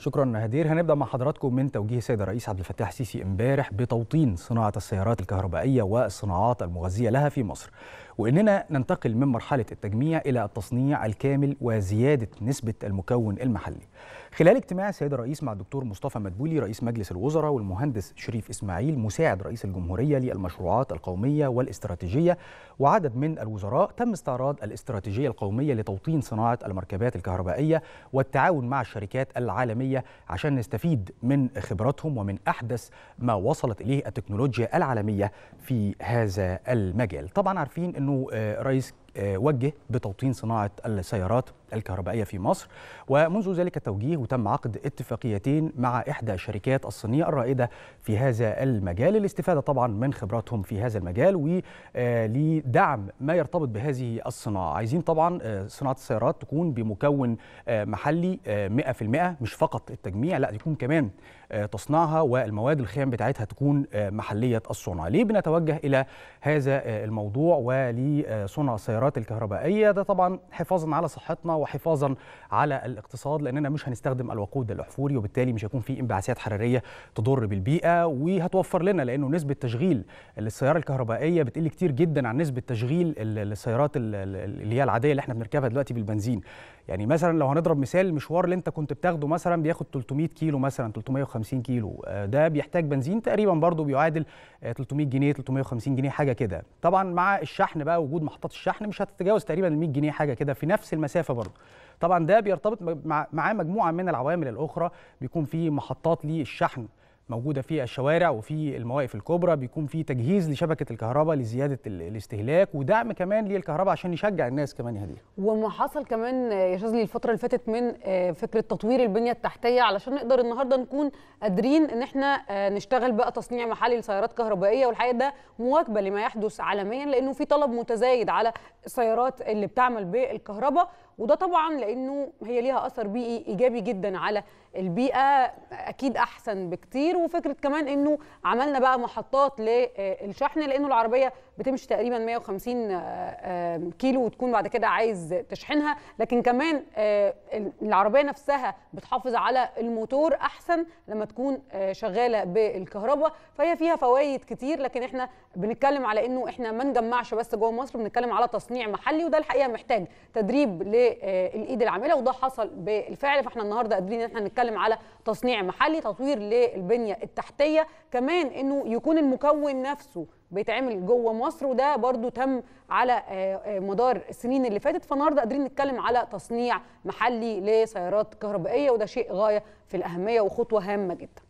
شكرا هدير هنبدا مع حضراتكم من توجيه السيد الرئيس عبد الفتاح السيسي امبارح بتوطين صناعه السيارات الكهربائيه والصناعات المغذيه لها في مصر واننا ننتقل من مرحله التجميع الى التصنيع الكامل وزياده نسبه المكون المحلي. خلال اجتماع السيد الرئيس مع الدكتور مصطفى مدبولي رئيس مجلس الوزراء والمهندس شريف اسماعيل مساعد رئيس الجمهوريه للمشروعات القوميه والاستراتيجيه وعدد من الوزراء تم استعراض الاستراتيجيه القوميه لتوطين صناعه المركبات الكهربائيه والتعاون مع الشركات العالميه عشان نستفيد من خبراتهم ومن احدث ما وصلت اليه التكنولوجيا العالميه في هذا المجال. طبعا عارفين انه انه آه، رئيس آه، وجه بتوطين صناعه السيارات الكهربائية في مصر ومنذ ذلك التوجيه وتم عقد اتفاقيتين مع إحدى الشركات الصينية الرائدة في هذا المجال للاستفاده طبعا من خبراتهم في هذا المجال ولدعم آه، ما يرتبط بهذه الصناعة عايزين طبعا آه، صناعة السيارات تكون بمكون آه، محلي 100% مش فقط التجميع لا يكون كمان تصنيعها والمواد الخام بتاعتها تكون محلية الصنع ليه بنتوجه إلى هذا الموضوع ولصنع السيارات الكهربائية ده طبعا حفاظا على صحتنا وحفاظا على الاقتصاد لاننا مش هنستخدم الوقود الاحفوري وبالتالي مش هيكون في انبعاثات حراريه تضر بالبيئه وهتوفر لنا لانه نسبه تشغيل السياره الكهربائيه بتقل كتير جدا عن نسبه تشغيل السيارات اللي هي العاديه اللي احنا بنركبها دلوقتي بالبنزين يعني مثلا لو هنضرب مثال المشوار اللي انت كنت بتاخده مثلا بياخد 300 كيلو مثلا 350 كيلو آه، ده بيحتاج بنزين تقريبا برضه بيعادل 300 آه، جنيه 350 جنيه حاجه كده طبعا مع الشحن بقى وجود محطات الشحن مش هتتجاوز تقريبا ال 100 جنيه حاجه كده في نفس المسافه برضه طبعا ده بيرتبط معاه مجموعه من العوامل الاخرى بيكون في محطات للشحن موجوده في الشوارع وفي المواقف الكبرى بيكون في تجهيز لشبكه الكهرباء لزياده الاستهلاك ودعم كمان للكهرباء عشان نشجع الناس كمان يا هديه وما حصل كمان يا شاذلي الفتره اللي فاتت من آه، فكره تطوير البنيه التحتيه علشان نقدر النهارده نكون قادرين ان احنا آه، نشتغل بقى تصنيع محلي لسيارات كهربائيه والحقيقه ده مواكبه لما يحدث عالميا لانه في طلب متزايد على السيارات اللي بتعمل بالكهرباء وده طبعا لانه هي ليها اثر بيئي ايجابي جدا على البيئه اكيد احسن بكتير وفكره كمان انه عملنا بقى محطات للشحن لانه العربيه بتمشي تقريبا 150 آه، آه، كيلو وتكون بعد كده عايز تشحنها لكن كمان آه، العربيه نفسها بتحافظ على الموتور احسن لما تكون شغاله بالكهرباء فهي فيها فوائد كتير لكن احنا بنتكلم على انه احنا ما نجمعش بس جوه مصر بنتكلم على تصنيع محلي وده الحقيقه محتاج تدريب ل بالايد العامله وده حصل بالفعل فاحنا النهارده قادرين ان احنا نتكلم على تصنيع محلي تطوير للبنيه التحتيه كمان انه يكون المكون نفسه بيتعمل جوه مصر وده برضو تم على آه، آه، مدار السنين اللي فاتت فالنهارده قادرين نتكلم على تصنيع محلي لسيارات كهربائيه وده شيء غايه في الاهميه وخطوه هامه جدا